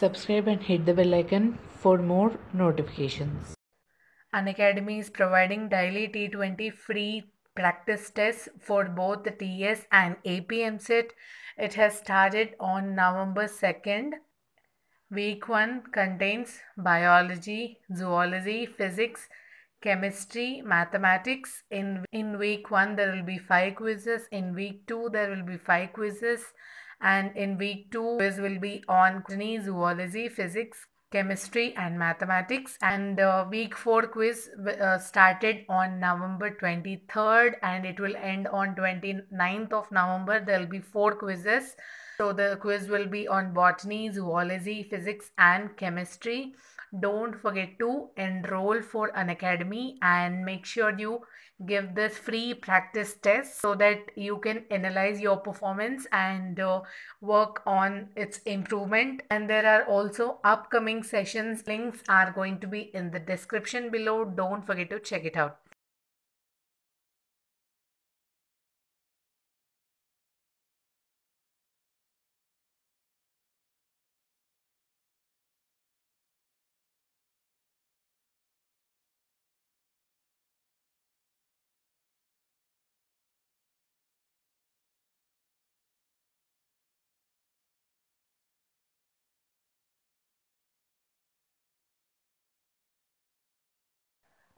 Subscribe and hit the bell icon for more notifications. An Academy is providing daily T20 free practice tests for both the TS and APM set. It has started on November 2nd. Week 1 contains biology, zoology, physics, chemistry, mathematics. In, in week 1 there will be 5 quizzes. In week 2 there will be 5 quizzes and in week 2 quiz will be on botany, zoology, physics, chemistry and mathematics and uh, week 4 quiz uh, started on november 23rd and it will end on 29th of november there will be four quizzes so the quiz will be on botany zoology physics and chemistry don't forget to enroll for an academy and make sure you give this free practice test so that you can analyze your performance and uh, work on its improvement and there are also upcoming sessions links are going to be in the description below don't forget to check it out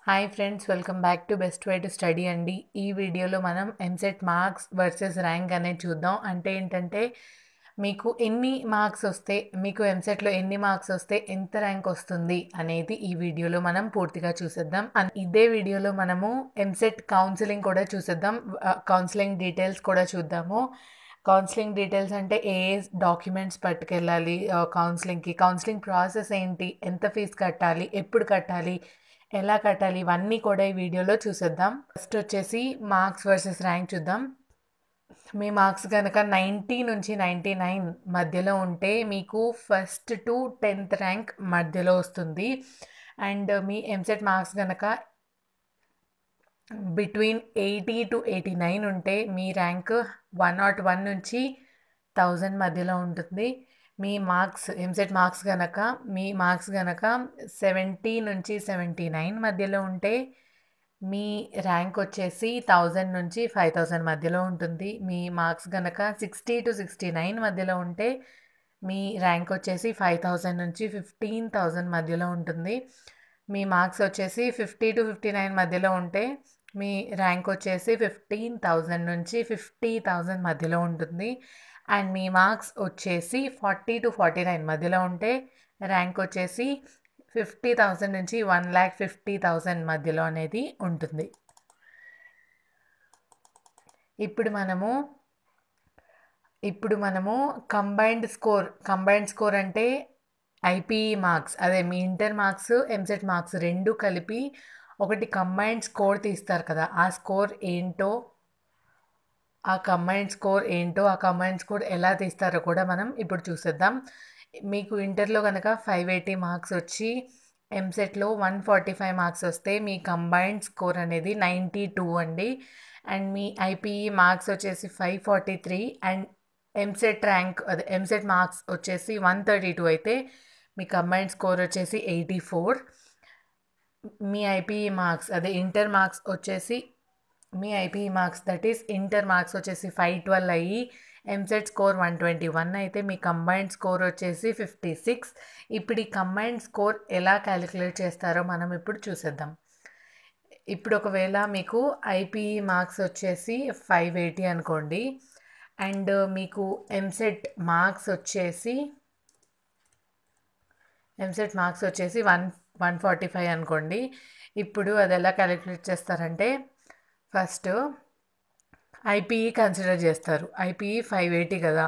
hi friends welcome back to best way to study అండి ఈ వీడియోలో మనం EAMCET marks versus rank అనేది చూద్దాం అంటే ఏంటంటే మీకు ఎన్ని మార్క్స్ వస్తే మీకు ఎంసెట్లో ఎన్ని మార్క్స్ వస్తే ఎంత ర్యాంక్ వస్తుంది అనేది ఈ వీడియోలో మనం పూర్తిగా చూసేద్దాం అండ్ ఇదే వీడియోలో మనము ఎంసెట్ కౌన్సిలింగ్ కూడా చూసేద్దాం కౌన్సిలింగ్ డీటెయిల్స్ కూడా చూద్దాము కౌన్సిలింగ్ డీటెయిల్స్ అంటే ఏ డాక్యుమెంట్స్ పట్టుకెళ్ళాలి కౌన్సిలింగ్కి కౌన్సిలింగ్ ప్రాసెస్ ఏంటి ఎంత ఫీజు కట్టాలి ఎప్పుడు కట్టాలి ఎలా కట్టాలి ఇవన్నీ కూడా ఈ వీడియోలో చూసేద్దాం ఫస్ట్ వచ్చేసి మార్క్స్ వర్సెస్ ర్యాంక్ చూద్దాం మీ మార్క్స్ కనుక నైంటీ నుంచి నైంటీ నైన్ మధ్యలో ఉంటే మీకు ఫస్ట్ టు టెన్త్ ర్యాంక్ మధ్యలో వస్తుంది అండ్ మీ ఎంసెట్ మార్క్స్ కనుక between eighty to eighty nine ఉంటే మీ ర్యాంక్ వన్ నాట్ వన్ నుంచి థౌజండ్ మధ్యలో ఉంటుంది మీ మార్క్స్ ఎంసెట్ మార్క్స్ కనుక మీ మార్క్స్ కనుక సెవెంటీ నుంచి సెవెంటీ నైన్ మధ్యలో ఉంటే మీ ర్యాంక్ వచ్చేసి థౌజండ్ నుంచి ఫైవ్ థౌజండ్ మధ్యలో ఉంటుంది మీ మార్క్స్ కనుక సిక్స్టీ టు సిక్స్టీ నైన్ మధ్యలో ఉంటే మీ ర్యాంక్ వచ్చేసి ఫైవ్ థౌజండ్ నుంచి ఫిఫ్టీన్ థౌజండ్ మధ్యలో ఉంటుంది మీ మార్క్స్ వచ్చేసి ఫిఫ్టీ టు ఫిఫ్టీ నైన్ మధ్యలో ఉంటే మీ ర్యాంక్ వచ్చేసి ఫిఫ్టీన్ థౌజండ్ నుంచి ఫిఫ్టీ థౌజండ్ మధ్యలో ఉంటుంది అండ్ మీ మార్క్స్ వచ్చేసి ఫార్టీ టు ఫార్టీ నైన్ మధ్యలో ఉంటే ర్యాంక్ వచ్చేసి ఫిఫ్టీ థౌజండ్ నుంచి వన్ ల్యాక్ ఫిఫ్టీ థౌజండ్ మధ్యలో అనేది ఉంటుంది ఇప్పుడు మనము ఇప్పుడు మనము కంబైన్డ్ స్కోర్ కంబైన్డ్ స్కోర్ అంటే ఐపీఈ మార్క్స్ అదే మీ ఇంటర్ మార్క్స్ ఎంసెట్ మార్క్స్ రెండు కలిపి ఒకటి కంబైన్డ్ స్కోర్ తీస్తారు కదా ఆ స్కోర్ ఏంటో ఆ కంబైన్ స్కోర్ ఏంటో ఆ కంబైన్ స్కోర్ ఎలా తీస్తారో కూడా మనం ఇప్పుడు చూసేద్దాం మీకు ఇంటర్లో కనుక ఫైవ్ ఎయిటీ మార్క్స్ వచ్చి ఎంసెట్లో వన్ ఫార్టీ ఫైవ్ మార్క్స్ వస్తే మీ కంబైన్డ్ స్కోర్ అనేది నైంటీ టూ అండి అండ్ మీ ఐపీఈ మార్క్స్ e వచ్చేసి five forty three and EAMCET rank అదే ఎంసెట్ మార్క్స్ వచ్చేసి వన్ థర్టీ టూ అయితే మీ కంబైన్డ్ స్కోర్ వచ్చేసి ఎయిటీ ఫోర్ మీ ఐపీఈ మార్క్స్ e అదే ఇంటర్ మార్క్స్ వచ్చేసి మీ IP marks that is inter marks వచ్చేసి ఫైవ్ ట్వెల్వ్ అయ్యి EAMCET score one twenty one అయితే మీ కంబైండ్ స్కోర్ వచ్చేసి ఫిఫ్టీ సిక్స్ ఇప్పుడు ఈ కంబైండ్ స్కోర్ ఎలా క్యాలిక్యులేట్ చేస్తారో మనం ఇప్పుడు చూసేద్దాం ఇప్పుడు ఒకవేళ మీకు ఐపీఈ మార్క్స్ వచ్చేసి ఫైవ్ ఎయిటీ అనుకోండి అండ్ మీకు ఎంసెట్ మార్క్స్ వచ్చేసి ఎంసెట్ మార్క్స్ వచ్చేసి వన్ వన్ ఫార్టీ ఫైవ్ అనుకోండి ఇప్పుడు అది ఎలా క్యాలిక్యులేట్ చేస్తారంటే ఫస్ట్ ఐపీఈ కన్సిడర్ చేస్తారు ఐపీఈ ఫైవ్ ఎయిటీ కదా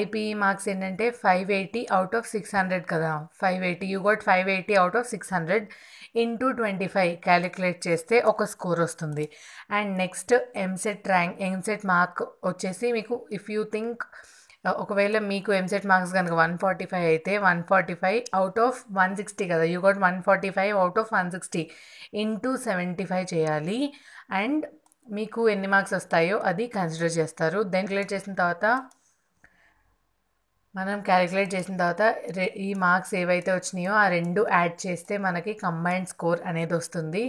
ఐపీఈ మార్క్స్ ఏంటంటే five eighty out of six hundred కదా five eighty you got five eighty out of six hundred into twenty five calculate చేస్తే ఒక స్కోర్ వస్తుంది and next EAMCET rank EAMCET mark వచ్చేసి మీకు if you think ఒకవేళ మీకు EAMCET marks కనుక one forty five అయితే one forty five out of one sixty కదా you got one forty five out of one sixty into seventy five చేయాలి and మీకు ఎన్ని మార్క్స్ వస్తాయో అది కన్సిడర్ చేస్తారు దెన్ క్లియర్ చేసిన తర్వాత మనం క్యాలిక్యులేట్ చేసిన తర్వాత ఈ మార్క్స్ ఏవైతే వచ్చినాయో ఆ రెండు యాడ్ చేస్తే మనకి కంబైండ్ స్కోర్ అనేది వస్తుంది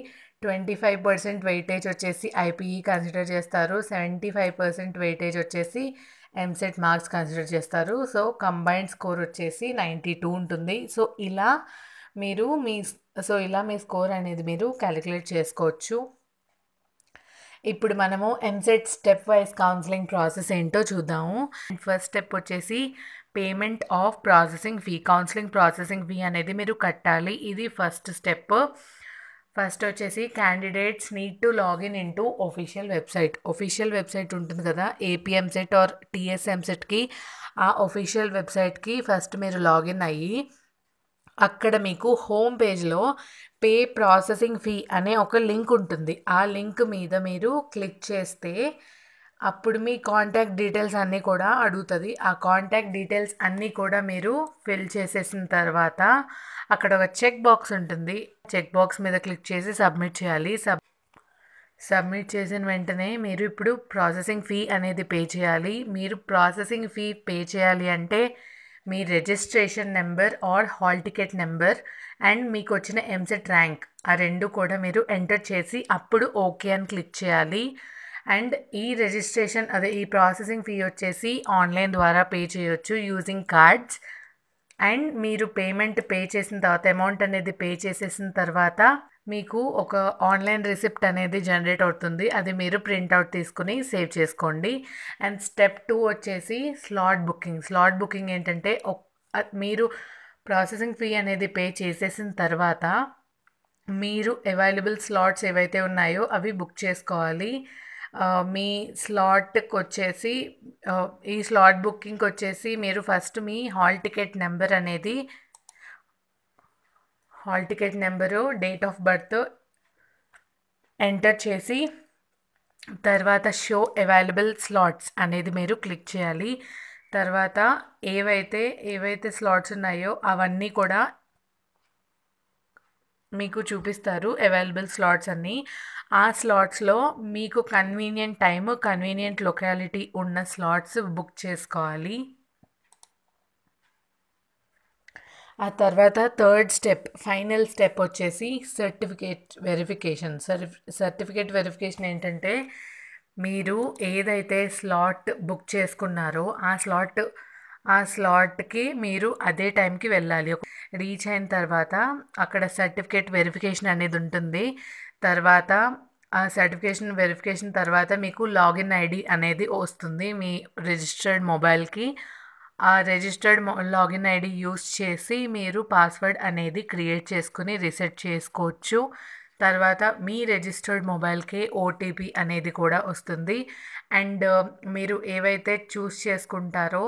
ట్వంటీ ఫైవ్ పర్సెంట్ వెయిటేజ్ వచ్చేసి ఐపీఈ కన్సిడర్ e చేస్తారు సెవెంటీ ఫైవ్ పర్సెంట్ వెయిటేజ్ వచ్చేసి ఎంసెట్ మార్క్స్ కన్సిడర్ చేస్తారు సో కంబైన్డ్ స్కోర్ వచ్చేసి నైంటీ టూ ఉంటుంది సో ఇలా మీరు మీ సో ఇలా మీ స్కోర్ అనేది మీరు క్యాలిక్యులేట్ చేసుకోవచ్చు ఇప్పుడు మనము EAMCET step wise counselling process ఏంటో చూద్దాము ఫస్ట్ స్టెప్ వచ్చేసి payment of processing fee counselling processing fee అనేది మీరు కట్టాలి ఇది ఫస్ట్ స్టెప్ ఫస్ట్ వచ్చేసి candidates need to login in to official website official website ఉంటుంది కదా ఏపీఎంసెట్ ఆర్ టీఎస్ఎంసెట్కి ఆ ఒఫీషియల్ వెబ్సైట్కి ఫస్ట్ మీరు లాగిన్ అయ్యి అక్కడ మీకు హోమ్ పేజ్లో పే ప్రాసెసింగ్ ఫీ అనే ఒక లింక్ ఉంటుంది ఆ లింక్ మీద మీరు క్లిక్ చేస్తే అప్పుడు మీ కాంటాక్ట్ డీటెయిల్స్ అన్నీ కూడా అడుగుతుంది ఆ కాంటాక్ట్ డీటెయిల్స్ అన్నీ కూడా మీరు ఫిల్ చేసేసిన తర్వాత అక్కడ ఒక చెక్ బాక్స్ ఉంటుంది చెక్ బాక్స్ మీద క్లిక్ చేసి సబ్మిట్ చేయాలి సబ్ సబ్మిట్ చేసిన వెంటనే మీరు ఇప్పుడు ప్రాసెసింగ్ ఫీ అనేది పే చేయాలి మీరు ప్రాసెసింగ్ ఫీ పే చేయాలి అంటే మీ registration number or hall ticket number and మీకు వచ్చిన ఎంసెట్ ర్యాంక్ ఆ రెండు కూడా మీరు ఎంటర్ చేసి అప్పుడు ఓకే అని క్లిక్ చేయాలి అండ్ ఈ రిజిస్ట్రేషన్ అదే ఈ ప్రాసెసింగ్ ఫీ వచ్చేసి ఆన్లైన్ ద్వారా పే చేయొచ్చు యూజింగ్ కార్డ్స్ అండ్ మీరు పేమెంట్ పే చేసిన తర్వాత అమౌంట్ అనేది పే చేసేసిన తర్వాత మీకు ఒక ఆన్లైన్ రిసిప్ట్ అనేది జనరేట్ అవుతుంది అది మీరు ప్రింట్అవుట్ తీసుకుని సేవ్ చేసుకోండి అండ్ స్టెప్ టూ వచ్చేసి స్లాట్ బుకింగ్ స్లాట్ బుకింగ్ ఏంటంటే మీరు ప్రాసెసింగ్ ఫీ అనేది పే చేసేసిన తర్వాత మీరు అవైలబుల్ స్లాట్స్ ఏవైతే ఉన్నాయో అవి బుక్ చేసుకోవాలి మీ స్లాట్కి వచ్చేసి ఈ స్లాట్ బుకింగ్కి వచ్చేసి మీరు ఫస్ట్ మీ హాల్ టికెట్ నెంబర్ అనేది hall ticket number date of birth enter చేసి తర్వాత షో అవైలబుల్ స్లాట్స్ అనేది మీరు క్లిక్ చేయాలి తర్వాత ఏవైతే ఏవైతే స్లాట్స్ ఉన్నాయో అవన్నీ కూడా మీకు చూపిస్తారు అవైలబుల్ స్లాట్స్ అన్నీ ఆ స్లాట్స్లో మీకు కన్వీనియంట్ టైము కన్వీనియంట్ లొకాలిటీ ఉన్న స్లాట్స్ బుక్ చేసుకోవాలి ఆ తర్వాత థర్డ్ స్టెప్ ఫైనల్ స్టెప్ వచ్చేసి సర్టిఫికేట్ వెరిఫికేషన్ సర్టిఫికేట్ వెరిఫికేషన్ ఏంటంటే మీరు ఏదైతే స్లాట్ బుక్ చేసుకున్నారో ఆ స్లాట్ ఆ స్లాట్కి మీరు అదే టైంకి వెళ్ళాలి రీచ్ అయిన తర్వాత అక్కడ సర్టిఫికేట్ వెరిఫికేషన్ అనేది ఉంటుంది తర్వాత ఆ సర్టిఫికేషన్ వెరిఫికేషన్ తర్వాత మీకు లాగిన్ ఐడి అనేది వస్తుంది మీ రిజిస్టర్డ్ మొబైల్కి ఆ రిజిస్టర్డ్ లాగిన్ ఐడి యూస్ చేసి మీరు పాస్వర్డ్ అనేది క్రియేట్ చేసుకుని రీసెట్ చేసుకోవచ్చు తర్వాత మీ రిజిస్టర్డ్ మొబైల్కి ఓటీపీ అనేది కూడా వస్తుంది అండ్ మీరు ఏవైతే చూస్ చేసుకుంటారో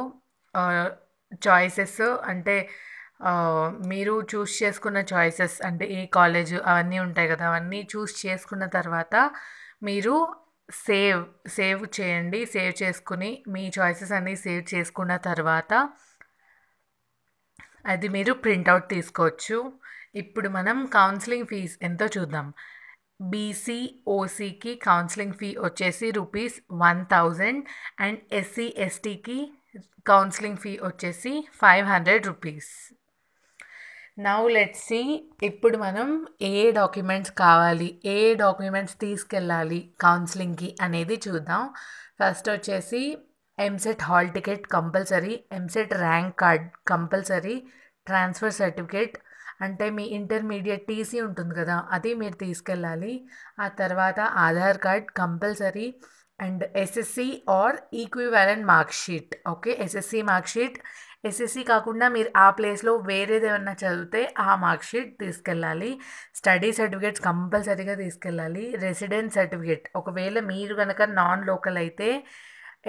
చాయిసెస్ అంటే మీరు చూస్ చేసుకున్న చాయిసెస్ అంటే ఏ కాలేజ్ అవన్నీ ఉంటాయి కదా అవన్నీ చూస్ చేసుకున్న తర్వాత మీరు సేవ్ సేవ్ చేయండి సేవ్ చేసుకుని మీ చాయిసెస్ అన్నీ సేవ్ చేసుకున్న తర్వాత అది మీరు ప్రింట్అవుట్ తీసుకోవచ్చు ఇప్పుడు మనం కౌన్సిలింగ్ ఫీజ్ ఎంతో చూద్దాం బీసీ ఓసీకి కౌన్సిలింగ్ ఫీ వచ్చేసి rupees one thousand and SC ఎస్టీకి కౌన్సిలింగ్ ఫీ వచ్చేసి five hundred rupees now let see ఇప్పుడు మనం ఏ డాక్యుమెంట్స్ కావాలి ఏ డాక్యుమెంట్స్ తీసుకెళ్ళాలి కౌన్సిలింగ్కి అనేది చూద్దాం ఫస్ట్ వచ్చేసి EAMCET hall ticket compulsory EAMCET rank card compulsory transfer certificate అంటే మీ ఇంటర్మీడియట్ టీసీ ఉంటుంది కదా అది మీరు తీసుకెళ్ళాలి ఆ తర్వాత Aadhaar card compulsory and SSC or equivalent marksheet okay SSC marksheet SSC కాకుండా మీరు ఆ ప్లేస్లో వేరేది ఏమన్నా చదివితే ఆ మార్క్షీట్ తీసుకెళ్ళాలి స్టడీ సర్టిఫికేట్స్ కంపల్సరీగా తీసుకెళ్ళాలి రెసిడెంట్ సర్టిఫికేట్ ఒకవేళ మీరు కనుక నాన్ లోకల్ అయితే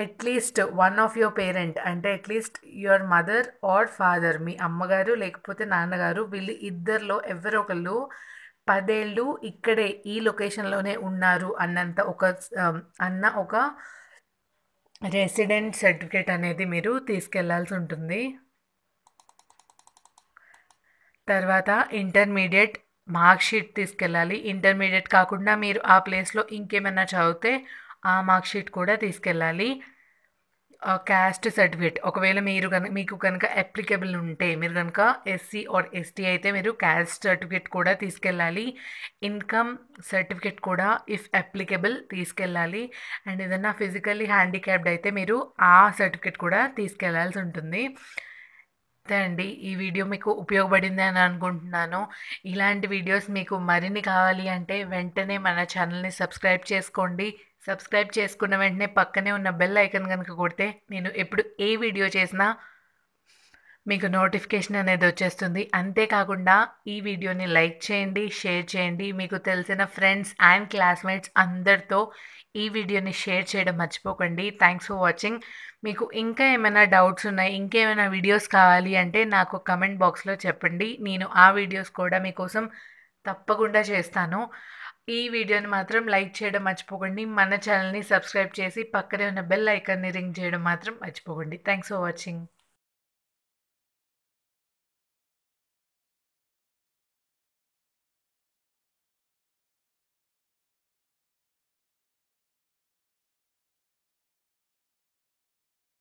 at least one of your parent అంటే at least your mother or father మీ అమ్మగారు లేకపోతే నాన్నగారు వీళ్ళు ఇద్దరిలో ఎవరో ఒకళ్ళు పదేళ్ళు ఇక్కడే ఈ లొకేషన్లోనే ఉన్నారు అన్నంత ఒక అన్న ఒక రెసిడెంట్ సర్టిఫికేట్ అనేది మీరు తీసుకెళ్లాల్సి ఉంటుంది తర్వాత ఇంటర్మీడియట్ మార్క్షీట్ తీసుకెళ్ళాలి ఇంటర్మీడియట్ కాకుండా మీరు ఆ ప్లేస్లో ఇంకేమైనా చదివితే ఆ మార్క్షీట్ కూడా తీసుకెళ్ళాలి క్యాస్ట్ సర్టిఫికేట్ ఒకవేళ మీరు కనుక మీకు కనుక అప్లికబుల్ ఉంటే మీరు కనుక ఎస్సీ ఆర్ ఎస్టీ అయితే మీరు క్యాస్ట్ సర్టిఫికేట్ కూడా తీసుకెళ్ళాలి ఇన్కమ్ సర్టిఫికేట్ కూడా ఇఫ్ అప్లికబుల్ తీసుకెళ్ళాలి అండ్ ఏదైనా ఫిజికల్లీ హ్యాండిక్యాప్డ్ అయితే మీరు ఆ సర్టిఫికేట్ కూడా తీసుకెళ్లాల్సి ఉంటుంది అంతే అండి ఈ వీడియో మీకు ఉపయోగపడింది అని అనుకుంటున్నాను ఇలాంటి వీడియోస్ మీకు మరిన్ని కావాలి అంటే వెంటనే మన ఛానల్ని సబ్స్క్రైబ్ చేసుకోండి సబ్స్క్రైబ్ చేసుకున్న వెంటనే పక్కనే ఉన్న బెల్ ఐకన్ కనుక కొడితే నేను ఎప్పుడు ఏ వీడియో చేసినా మీకు నోటిఫికేషన్ అనేది వచ్చేస్తుంది అంతేకాకుండా ఈ వీడియోని లైక్ చేయండి షేర్ చేయండి మీకు తెలిసిన ఫ్రెండ్స్ అండ్ క్లాస్మేట్స్ అందరితో ఈ వీడియోని షేర్ చేయడం మర్చిపోకండి థ్యాంక్స్ ఫర్ వాచింగ్ మీకు ఇంకా ఏమైనా డౌట్స్ ఉన్నాయి ఇంకేమైనా వీడియోస్ కావాలి అంటే నాకు కమెంట్ బాక్స్లో చెప్పండి నేను ఆ వీడియోస్ కూడా మీకోసం తప్పకుండా చేస్తాను ఈ వీడియోని మాత్రం లైక్ చేయడం మర్చిపోకండి మన ఛానల్ని సబ్స్క్రైబ్ చేసి పక్కనే ఉన్న బెల్ ఐకాన్ని రింగ్ చేయడం మాత్రం మర్చిపోకండి థ్యాంక్స్ ఫర్ వాచింగ్